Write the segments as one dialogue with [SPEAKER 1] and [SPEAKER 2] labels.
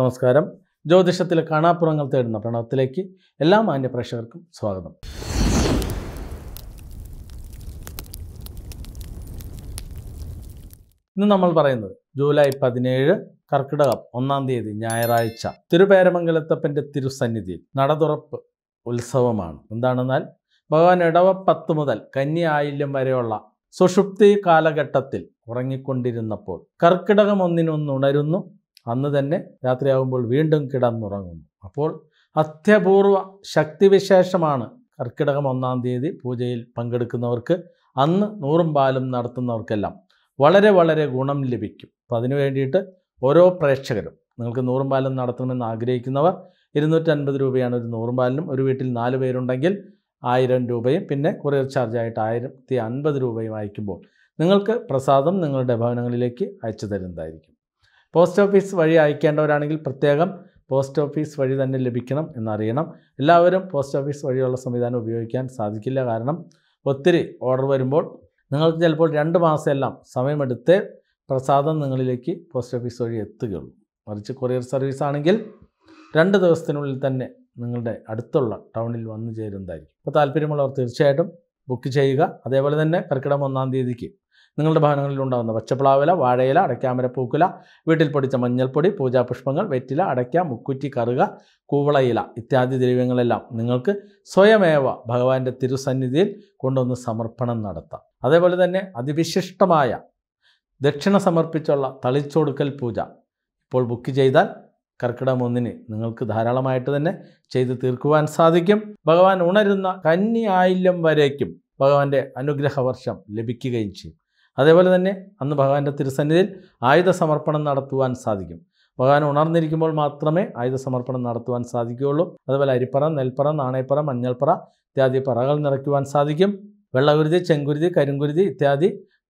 [SPEAKER 1] നമസ്കാരം ജ്യോതിഷത്തിലെ കാണാപ്പുറങ്ങൾ തേടുന്ന പ്രണവത്തിലേക്ക് എല്ലാ മാന്യ പ്രേക്ഷകർക്കും സ്വാഗതം ഇന്ന് നമ്മൾ പറയുന്നത് ജൂലൈ പതിനേഴ് കർക്കിടകം ഒന്നാം തീയതി ഞായറാഴ്ച തിരുപേരമംഗലത്തപ്പൻ്റെ തിരുസന്നിധിയിൽ നടതുറപ്പ് ഉത്സവമാണ് എന്താണെന്നാൽ ഭഗവാൻ ഇടവപ്പത്ത് മുതൽ കന്നി ആയില്യം വരെയുള്ള സുഷുപ്തി കാലഘട്ടത്തിൽ ഉറങ്ങിക്കൊണ്ടിരുന്നപ്പോൾ കർക്കിടകം ഉണരുന്നു അന്ന് തന്നെ രാത്രിയാകുമ്പോൾ വീണ്ടും കിടന്നുറങ്ങുന്നു അപ്പോൾ അത്യപൂർവ ശക്തിവിശേഷമാണ് കർക്കിടകം ഒന്നാം തീയതി പൂജയിൽ പങ്കെടുക്കുന്നവർക്ക് അന്ന് നൂറും പാലും നടത്തുന്നവർക്കെല്ലാം വളരെ വളരെ ഗുണം ലഭിക്കും അപ്പോൾ അതിനു വേണ്ടിയിട്ട് ഓരോ പ്രേക്ഷകരും നിങ്ങൾക്ക് നൂറും പാലും നടത്തണമെന്ന് ആഗ്രഹിക്കുന്നവർ ഇരുന്നൂറ്റൻപത് രൂപയാണ് ഒരു നൂറും പാലിനും ഒരു വീട്ടിൽ നാല് പേരുണ്ടെങ്കിൽ ആയിരം രൂപയും പിന്നെ കൊറിയർ ചാർജായിട്ട് ആയിരത്തി അൻപത് രൂപയും അയക്കുമ്പോൾ നിങ്ങൾക്ക് പ്രസാദം നിങ്ങളുടെ ഭവനങ്ങളിലേക്ക് അയച്ചു തരുന്നതായിരിക്കും പോസ്റ്റ് ഓഫീസ് വഴി അയക്കേണ്ടവരാണെങ്കിൽ പ്രത്യേകം പോസ്റ്റ് ഓഫീസ് വഴി തന്നെ ലഭിക്കണം എന്നറിയണം എല്ലാവരും പോസ്റ്റ് ഓഫീസ് വഴിയുള്ള സംവിധാനം ഉപയോഗിക്കാൻ സാധിക്കില്ല കാരണം ഒത്തിരി ഓർഡർ വരുമ്പോൾ നിങ്ങൾക്ക് ചിലപ്പോൾ രണ്ട് മാസമെല്ലാം സമയമെടുത്ത് പ്രസാദം നിങ്ങളിലേക്ക് പോസ്റ്റ് ഓഫീസ് വഴി എത്തുകയുള്ളൂ മറിച്ച് കൊറിയർ സർവീസ് ആണെങ്കിൽ രണ്ട് ദിവസത്തിനുള്ളിൽ തന്നെ നിങ്ങളുടെ അടുത്തുള്ള ടൗണിൽ വന്നു ചേരുന്നതായിരിക്കും അപ്പോൾ താല്പര്യമുള്ളവർ തീർച്ചയായിട്ടും ബുക്ക് ചെയ്യുക അതേപോലെ തന്നെ കർക്കിടം ഒന്നാം തീയതിക്ക് നിങ്ങളുടെ ഭവനങ്ങളിൽ ഉണ്ടാകുന്ന പച്ചപ്ലാവില വാഴയില അടയ്ക്കാമര പൂക്കുല വീട്ടിൽ പൊടിച്ച മഞ്ഞൾപ്പൊടി പൂജാപുഷ്പങ്ങൾ വെറ്റില അടയ്ക്ക മുക്കുറ്റി കറുക കൂവളയില ഇത്യാദി ദ്രവ്യങ്ങളെല്ലാം നിങ്ങൾക്ക് സ്വയമേവ ഭഗവാന്റെ തിരുസന്നിധിയിൽ കൊണ്ടുവന്ന് സമർപ്പണം നടത്താം അതേപോലെ തന്നെ അതിവിശിഷ്ടമായ ദക്ഷിണ സമർപ്പിച്ചുള്ള തളിച്ചൊടുക്കൽ പൂജ ഇപ്പോൾ ബുക്ക് ചെയ്താൽ കർക്കിടകം ഒന്നിന് നിങ്ങൾക്ക് ധാരാളമായിട്ട് തന്നെ ചെയ്ത് തീർക്കുവാൻ സാധിക്കും ഭഗവാൻ ഉണരുന്ന കന്നി ആയില്യം വരേക്കും ഭഗവാന്റെ അനുഗ്രഹവർഷം ലഭിക്കുകയും ചെയ്യും അതേപോലെ തന്നെ അന്ന് ഭഗവാന്റെ തിരുസന്നിധിയിൽ ആയുധ സമർപ്പണം നടത്തുവാൻ സാധിക്കും ഭഗവാൻ ഉണർന്നിരിക്കുമ്പോൾ മാത്രമേ ആയുധ സമർപ്പണം നടത്തുവാൻ സാധിക്കുകയുള്ളൂ അതുപോലെ അരിപ്പറ നെൽപ്പറ നാണയപ്പറ മഞ്ഞൾപ്പറ ഇത്യാദി പറകൾ നിറയ്ക്കുവാൻ സാധിക്കും വെള്ളകുരുതി ചെങ്കുരുതി കരിങ്കുരുതി ഇത്യാദി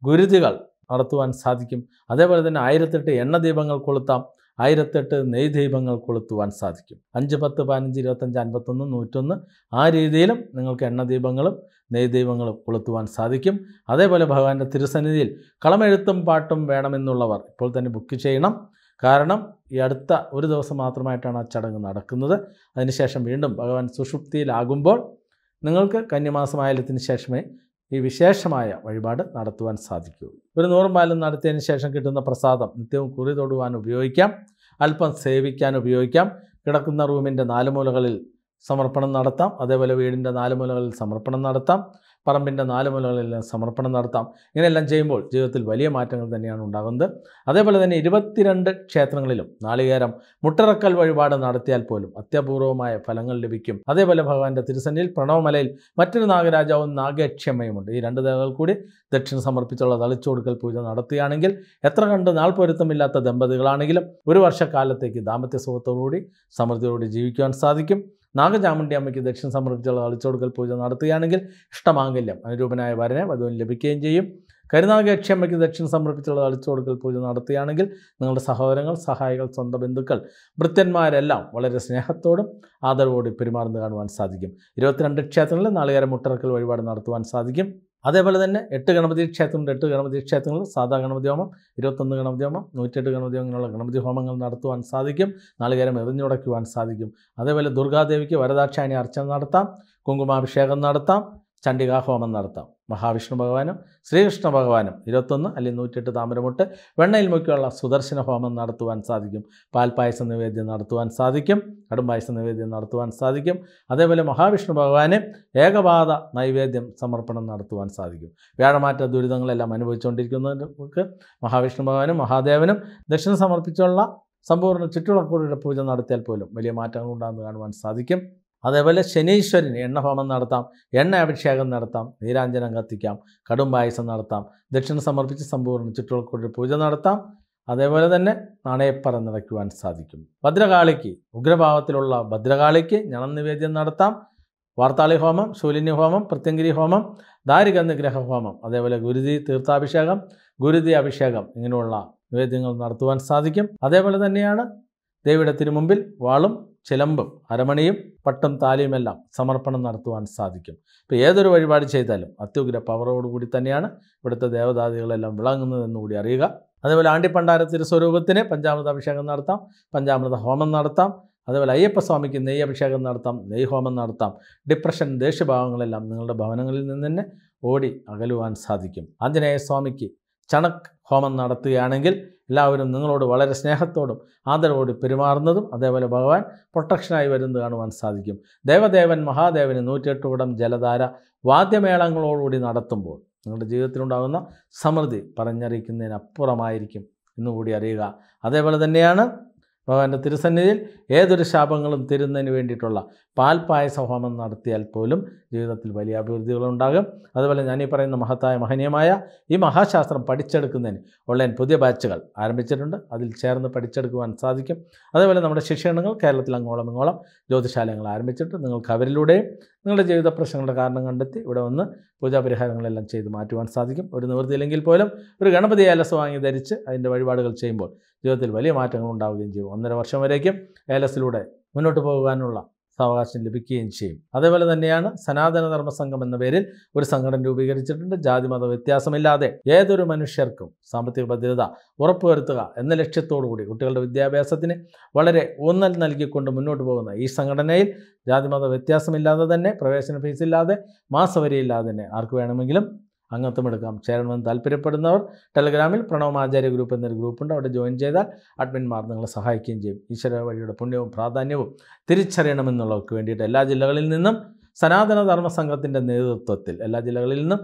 [SPEAKER 1] ഗുരുതികൾ നടത്തുവാൻ സാധിക്കും അതേപോലെ തന്നെ ആയിരത്തെട്ട് എണ്ണ ദീപങ്ങൾ കൊളുത്താം ആയിരത്തെട്ട് നെയ് ദീപങ്ങൾ കൊളുത്തുവാൻ സാധിക്കും അഞ്ച് പത്ത് പതിനഞ്ച് ഇരുപത്തഞ്ച് അൻപത്തൊന്ന് നൂറ്റൊന്ന് ആ രീതിയിലും നിങ്ങൾക്ക് എണ്ണ ദീപങ്ങളും നെയ് ദീപങ്ങളും കൊളുത്തുവാൻ സാധിക്കും അതേപോലെ ഭഗവാന്റെ തിരുസന്നിധിയിൽ കളമെഴുത്തും പാട്ടും വേണമെന്നുള്ളവർ ഇപ്പോൾ തന്നെ ബുക്ക് ചെയ്യണം കാരണം ഈ അടുത്ത ഒരു ദിവസം മാത്രമായിട്ടാണ് ആ ചടങ്ങ് നടക്കുന്നത് അതിനുശേഷം വീണ്ടും ഭഗവാൻ സുഷുപ്തിയിലാകുമ്പോൾ നിങ്ങൾക്ക് കന്യമാസമായാലത്തിന് ശേഷമേ ഈ വിശേഷമായ വഴിപാട് നടത്തുവാൻ സാധിക്കുകയുള്ളൂ ഒരു നൂറുമാലം നടത്തിയതിന് ശേഷം കിട്ടുന്ന പ്രസാദം നിത്യവും കുറി തൊടുവാൻ ഉപയോഗിക്കാം അല്പം സേവിക്കാൻ ഉപയോഗിക്കാം കിടക്കുന്ന റൂമിൻ്റെ മൂലകളിൽ സമർപ്പണം നടത്താം അതേപോലെ വീടിൻ്റെ നാല് മുലകളിൽ സമർപ്പണം നടത്താം പറമ്പിൻ്റെ നാല് മുലകളിൽ സമർപ്പണം നടത്താം ഇങ്ങനെയെല്ലാം ചെയ്യുമ്പോൾ ജീവിതത്തിൽ വലിയ മാറ്റങ്ങൾ തന്നെയാണ് ഉണ്ടാകുന്നത് അതേപോലെ തന്നെ ഇരുപത്തിരണ്ട് ക്ഷേത്രങ്ങളിലും നാളികേരം മുട്ടറക്കൽ വഴിപാട് നടത്തിയാൽ പോലും അത്യപൂർവമായ ഫലങ്ങൾ ലഭിക്കും അതേപോലെ ഭഗവാന്റെ തിരുസന്നിയിൽ പ്രണവമലയിൽ മറ്റൊരു നാഗരാജാവും നാഗക്ഷമയുമുണ്ട് ഈ രണ്ട് ദേവകൾ കൂടി ദക്ഷിണ സമർപ്പിച്ചുള്ള തളിച്ചു കൊടുക്കൽ പൂജ നടത്തുകയാണെങ്കിൽ എത്ര കണ്ട് നാൾ പൊരുത്തമില്ലാത്ത ദമ്പതികളാണെങ്കിലും ഒരു വർഷക്കാലത്തേക്ക് ദാമ്പത്യ സുഖത്തോടുകൂടി സമൃദ്ധിയോടുകൂടി ജീവിക്കുവാൻ സാധിക്കും നാഗചാമുണ്ടി അമ്മയ്ക്ക് ദക്ഷിണ സമർപ്പിച്ചുള്ള അളിച്ചൊടുക്കൽ പൂജ നടത്തുകയാണെങ്കിൽ ഇഷ്ടമാംഗല്യം അനുരൂപനായ വരനെ വധുവിന് ലഭിക്കുകയും ചെയ്യും കരുനാഗയക്ഷി അമ്മയ്ക്ക് ദക്ഷിണ സമർപ്പിച്ചുള്ള അളിച്ചുകൊടുക്കൽ പൂജ നടത്തുകയാണെങ്കിൽ നിങ്ങളുടെ സഹോദരങ്ങൾ സഹായികൾ സ്വന്തം ബന്ധുക്കൾ ഭൃത്യന്മാരെല്ലാം വളരെ സ്നേഹത്തോടും ആദരവോടും പെരുമാറുന്നു കാണുവാൻ സാധിക്കും ഇരുപത്തിരണ്ട് ക്ഷേത്രങ്ങളിൽ നാളികേരം മുട്ടറക്കൽ വഴിപാട് നടത്തുവാൻ സാധിക്കും അതേപോലെ തന്നെ എട്ട് ഗണപതി ക്ഷേത്രമുണ്ട് എട്ട് ഗണപതി ക്ഷേത്രങ്ങൾ സാധാ ഗണപതി ഹോമം ഇരുപത്തൊന്ന് ഗണപതി ഹോമം നൂറ്റെട്ട് ഗണപതി ഹോമം ഇങ്ങനെയുള്ള ഗണപതി ഹോമങ്ങൾ നടത്തുവാൻ സാധിക്കും നാളികേരം എറിഞ്ഞുടയ്ക്കുവാൻ സാധിക്കും അതേപോലെ ദുർഗാദേവിക്ക് വരദാക്ഷായണി അർച്ചന നടത്താം കുങ്കുമാഭിഷേകം നടത്താം ചണ്ഡികാ ഹോമം നടത്താം മഹാവിഷ്ണു ഭഗവാനും ശ്രീകൃഷ്ണ ഭഗവാനും ഇരുപത്തൊന്ന് അല്ലെങ്കിൽ നൂറ്റെട്ട് താമരമുട്ട് വെണ്ണയിൽ മുക്കിയുള്ള സുദർശന ഹോമം നടത്തുവാൻ സാധിക്കും പാൽപ്പായസ നിവേദ്യം നടത്തുവാൻ സാധിക്കും കടുംപായസ നിവേദ്യം നടത്തുവാൻ സാധിക്കും അതേപോലെ മഹാവിഷ്ണു ഭഗവാന് ഏകപാത നൈവേദ്യം സമർപ്പണം നടത്തുവാൻ സാധിക്കും വ്യാഴമാറ്റ ദുരിതങ്ങളെല്ലാം അനുഭവിച്ചുകൊണ്ടിരിക്കുന്നവർക്ക് മഹാവിഷ്ണു ഭഗവാനും മഹാദേവനും ദക്ഷിണ സമർപ്പിച്ചുള്ള സമ്പൂർണ്ണ ചുറ്റുളക്കൂടിയുടെ പൂജ നടത്തിയാൽ പോലും വലിയ മാറ്റങ്ങൾ ഉണ്ടാകുന്നത് കാണുവാൻ സാധിക്കും അതേപോലെ ശനീശ്വരന് എണ്ണഹോമം നടത്താം എണ്ണ അഭിഷേകം നടത്താം നീരാഞ്ജനം കത്തിക്കാം കടും പായസം നടത്താം ദക്ഷിണ സമർപ്പിച്ച് സമ്പൂർണ്ണ ചുറ്റുകൾക്കൊരു പൂജ നടത്താം അതേപോലെ തന്നെ നാണയപ്പറ നിറയ്ക്കുവാൻ സാധിക്കും ഭദ്രകാളിക്ക് ഉഗ്രഭാവത്തിലുള്ള ഭദ്രകാളിക്ക് ഞണനിവേദ്യം നിവേദ്യം നടത്താം വാർത്താളി ഹോമം ശൂലിനി ഹോമം പ്രത്യങ്കിരി ഹോമം ദാരിക നിഗ്രഹ ഹോമം അതേപോലെ ഗുരുതി തീർത്ഥാഭിഷേകം ഗുരുതി അഭിഷേകം ഇങ്ങനെയുള്ള നിവേദ്യങ്ങൾ നടത്തുവാൻ സാധിക്കും അതേപോലെ തന്നെയാണ് ദേവിയുടെ മുമ്പിൽ വാളും ചിലമ്പും അരമണിയും പട്ടും താലിയുമെല്ലാം സമർപ്പണം നടത്തുവാൻ സാധിക്കും ഇപ്പോൾ ഏതൊരു വഴിപാട് ചെയ്താലും അത്യുഗ്ര പവറോടുകൂടി തന്നെയാണ് ഇവിടുത്തെ ദേവതാദികളെല്ലാം വിളങ്ങുന്നതെന്ന് കൂടി അറിയുക അതേപോലെ ആണ്ടിപ്പണ്ടാര സ്വരൂപത്തിന് പഞ്ചാമൃത അഭിഷേകം നടത്താം പഞ്ചാമൃത ഹോമം നടത്താം അതേപോലെ അയ്യപ്പസ്വാമിക്ക് നെയ്യ് അഭിഷേകം നടത്താം നെയ്യ് ഹോമം നടത്താം ഡിപ്രഷൻ ദേഷ്യഭാവങ്ങളെല്ലാം നിങ്ങളുടെ ഭവനങ്ങളിൽ നിന്ന് തന്നെ ഓടി അകലുവാൻ സാധിക്കും ആഞ്ജനേയ സ്വാമിക്ക് ചണക് ഹോമം നടത്തുകയാണെങ്കിൽ എല്ലാവരും നിങ്ങളോട് വളരെ സ്നേഹത്തോടും ആദരവോടും പെരുമാറുന്നതും അതേപോലെ ഭഗവാൻ പ്രൊട്ടക്ഷനായി വരുന്നത് കാണുവാൻ സാധിക്കും ദേവദേവൻ മഹാദേവന് നൂറ്റിയെട്ട് കുടം ജലധാര വാദ്യമേളങ്ങളോടുകൂടി നടത്തുമ്പോൾ നിങ്ങളുടെ ജീവിതത്തിലുണ്ടാകുന്ന സമൃദ്ധി പറഞ്ഞറിയിക്കുന്നതിനപ്പുറമായിരിക്കും എന്നുകൂടി അറിയുക അതേപോലെ തന്നെയാണ് ഭഗവാന്റെ തിരുസന്നിധിയിൽ ഏതൊരു ശാപങ്ങളും തരുന്നതിന് വേണ്ടിയിട്ടുള്ള പാൽപായസ ഹോമം നടത്തിയാൽ പോലും ജീവിതത്തിൽ വലിയ അഭിവൃദ്ധികളുണ്ടാകും അതുപോലെ ഞാൻ ഈ പറയുന്ന മഹത്തായ മഹനീയമായ ഈ മഹാശാസ്ത്രം പഠിച്ചെടുക്കുന്നതിന് ഓൺലൈൻ പുതിയ ബാച്ചുകൾ ആരംഭിച്ചിട്ടുണ്ട് അതിൽ ചേർന്ന് പഠിച്ചെടുക്കുവാൻ സാധിക്കും അതേപോലെ നമ്മുടെ ശിക്ഷണങ്ങൾ കേരളത്തിൽ അങ്ങോളം ഇങ്ങോളം ജ്യോതിശാലങ്ങൾ ആരംഭിച്ചിട്ട് നിങ്ങൾക്ക് അവരിലൂടെയും നിങ്ങളുടെ ജീവിത പ്രശ്നങ്ങളുടെ കാരണം കണ്ടെത്തി ഇവിടെ വന്ന് പൂജാപരിഹാരങ്ങളെല്ലാം ചെയ്ത് മാറ്റുവാൻ സാധിക്കും ഒരു നിവൃത്തിയില്ലെങ്കിൽ പോലും ഒരു ഗണപതി ഏലസ് വാങ്ങി ധരിച്ച് അതിൻ്റെ വഴിപാടുകൾ ചെയ്യുമ്പോൾ ജീവിതത്തിൽ വലിയ മാറ്റങ്ങൾ ഉണ്ടാവുകയും ചെയ്യും ഒന്നര വർഷം വരേക്കും ഏലസിലൂടെ മുന്നോട്ട് പോകാനുള്ള സാവകാശം ലഭിക്കുകയും ചെയ്യും അതേപോലെ തന്നെയാണ് സനാതന ധർമ്മ സംഘം എന്ന പേരിൽ ഒരു സംഘടന രൂപീകരിച്ചിട്ടുണ്ട് ജാതിമത വ്യത്യാസമില്ലാതെ ഏതൊരു മനുഷ്യർക്കും സാമ്പത്തിക ഭദ്രത ഉറപ്പുവരുത്തുക എന്ന ലക്ഷ്യത്തോടുകൂടി കുട്ടികളുടെ വിദ്യാഭ്യാസത്തിന് വളരെ ഊന്നൽ നൽകിക്കൊണ്ട് മുന്നോട്ട് പോകുന്ന ഈ സംഘടനയിൽ ജാതിമത വ്യത്യാസമില്ലാതെ തന്നെ പ്രവേശന ഫീസില്ലാതെ മാസവരിയില്ലാതെ തന്നെ ആർക്ക് വേണമെങ്കിലും അംഗത്വമെടുക്കാം ചേരണമെന്ന് താല്പര്യപ്പെടുന്നവർ ടെലഗ്രാമിൽ പ്രണവ് ആചാര്യ ഗ്രൂപ്പ് എന്നൊരു ഗ്രൂപ്പുണ്ട് അവിടെ ജോയിൻ ചെയ്താൽ അഡ്മിൻമാർ നിങ്ങളെ സഹായിക്കുകയും ചെയ്യും ഈശ്വര വഴിയുടെ പുണ്യവും പ്രാധാന്യവും തിരിച്ചറിയണമെന്നുള്ളവർക്ക് വേണ്ടിയിട്ട് എല്ലാ ജില്ലകളിൽ നിന്നും സനാതന ധർമ്മ സംഘത്തിൻ്റെ നേതൃത്വത്തിൽ എല്ലാ ജില്ലകളിൽ നിന്നും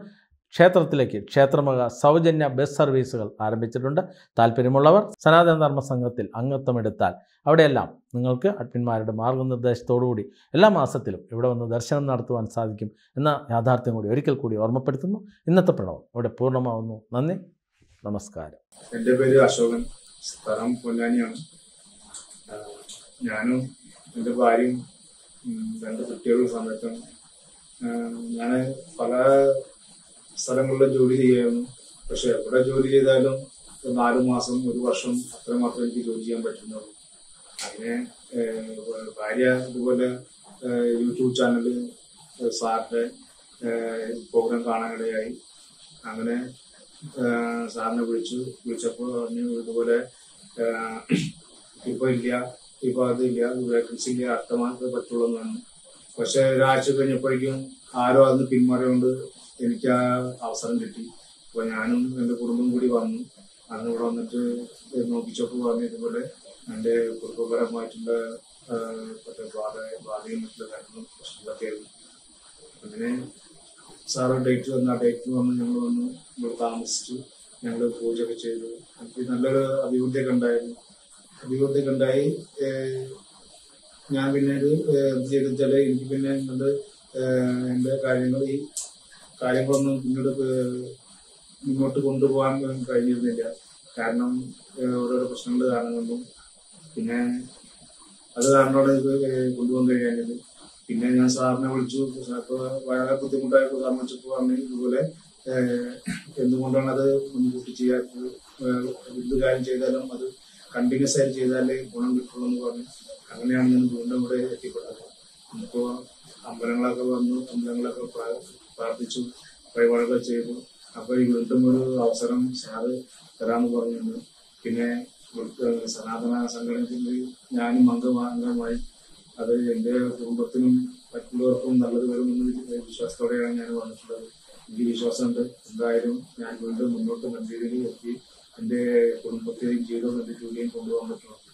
[SPEAKER 1] ക്ഷേത്രത്തിലേക്ക് ക്ഷേത്രമക സൗജന്യ ബസ് സർവീസുകൾ ആരംഭിച്ചിട്ടുണ്ട് താല്പര്യമുള്ളവർ സനാതന ധർമ്മ സംഘത്തിൽ അംഗത്വമെടുത്താൽ അവിടെയെല്ലാം നിങ്ങൾക്ക് അഡ്മിന്മാരുടെ മാർഗനിർദ്ദേശത്തോടുകൂടി എല്ലാ മാസത്തിലും ഇവിടെ വന്ന് ദർശനം നടത്തുവാൻ സാധിക്കും എന്ന യാഥാർത്ഥ്യം കൂടി ഒരിക്കൽ കൂടി ഓർമ്മപ്പെടുത്തുന്നു ഇന്നത്തെ പ്രണവം ഇവിടെ പൂർണ്ണമാവുന്നു നന്ദി നമസ്കാരം എൻ്റെ പേര്
[SPEAKER 2] അശോകൻ സ്ഥലം പൊന്നാനിയാണ് ഞാനും എൻ്റെ ഭാര്യയും രണ്ട് കുട്ടികളും സമയത്തും ഞാൻ പല സ്ഥലങ്ങളിലെ ജോലി ചെയ്യായിരുന്നു പക്ഷെ എവിടെ ജോലി ചെയ്താലും നാലു മാസം ഒരു വർഷം അത്ര അത്രമാത്രം എനിക്ക് ജോലി ചെയ്യാൻ പറ്റുന്നുള്ളൂ അതിനെ ഭാര്യ ഇതുപോലെ യൂട്യൂബ് ചാനല് സാറിന്റെ പ്രോഗ്രാം കാണാനിടയായി അങ്ങനെ സാറിനെ വിളിച്ചു വിളിച്ചപ്പോൾ പറഞ്ഞു ഇതുപോലെ ഇപ്പൊ ഇല്ല ഇപ്പൊ അത് ഇല്ല വേക്കൻസി ഇല്ല അടുത്ത മാസത്തെ പറ്റുള്ളൂ എന്നാണ് പക്ഷെ ഒരാഴ്ച കഴിഞ്ഞപ്പോഴേക്കും ആരോ അതിന് പിന്മാറിയോണ്ട് എനിക്ക് ആ അവസരം കിട്ടി അപ്പൊ ഞാനും എന്റെ കുടുംബം കൂടി വന്നു അന്ന് ഇവിടെ വന്നിട്ട് നോക്കിച്ചോക്ക് പറഞ്ഞ ഇതുപോലെ എന്റെ കുടുംബപരമായിട്ടുള്ള മറ്റേ ബാധ ബാധയും മറ്റുള്ള കാര്യങ്ങളും പ്രശ്നങ്ങളൊക്കെ ആയിരുന്നു അങ്ങനെ സാറ് ഡേറ്റ് വന്ന് ആ ഡേറ്റിന് വന്ന് ഞങ്ങൾ വന്നു ഇവിടെ താമസിച്ചു ഞങ്ങൾ പൂജ ഒക്കെ ചെയ്തു എനിക്ക് നല്ലൊരു അഭിവൃദ്ധിയൊക്കെ ഉണ്ടായിരുന്നു അഭിവൃദ്ധിയൊക്കെ ഉണ്ടായി ഞാൻ പിന്നെ ഒരു എന്ത് ചെയ്തെന്ന് വെച്ചാൽ എനിക്ക് പിന്നെ എന്റെ കാര്യങ്ങൾ ഈ കാര്യങ്ങളൊന്നും പിന്നീട് മുന്നോട്ട് കൊണ്ടുപോകാൻ കഴിഞ്ഞിരുന്നില്ല കാരണം ഓരോരോ പ്രശ്നങ്ങൾ കാരണം കൊണ്ടും പിന്നെ അത് കാരണമാണ് ഇത് കൊണ്ടുപോകാൻ കഴിഞ്ഞത് പിന്നെ ഞാൻ സാറിനെ വിളിച്ചു സാറിപ്പോൾ വളരെ ബുദ്ധിമുട്ടായപ്പോൾ സാറിനെ വിളിച്ചപ്പോൾ പറഞ്ഞു ഇതുപോലെ എന്തുകൊണ്ടാണ് അത് മുൻകൂട്ടി ചെയ്യാത്തത് എന്ത് കാര്യം ചെയ്താലും അത് കണ്ടിന്യൂസ് ആയി ചെയ്താലേ ഗുണം കിട്ടുള്ളൂ എന്ന് പറഞ്ഞു അങ്ങനെയാണ് ഞാൻ വീണ്ടും ഇവിടെ എത്തിപ്പെടാറ് ഇപ്പോ അമ്പലങ്ങളൊക്കെ വന്നു അമ്പലങ്ങളൊക്കെ പ്രാർത്ഥിച്ചു വഴിപാടുകൾ ചെയ്തു അപ്പൊ ഈ വീണ്ടും ഒരു അവസരം സാറ് തരാന്ന് പറഞ്ഞിരുന്നു പിന്നെ സനാതന സംഘടനത്തിന്റെ ഞാനും അംഗമാംഗമായി അത് എന്റെ കുടുംബത്തിനും മറ്റുള്ളവർക്കും നല്ലത് വരുമെന്ന് വിശ്വാസത്തോടെയാണ് ഞാൻ വന്നിട്ടുള്ളത് എനിക്ക് വിശ്വാസമുണ്ട് എന്തായാലും ഞാൻ വീണ്ടും മുന്നോട്ട് നല്ല എത്തി എന്റെ കുടുംബത്തെയും ജീവിതം എന്റെ ജോലിയും കൊണ്ടുപോകാൻ പറ്റുള്ളൂ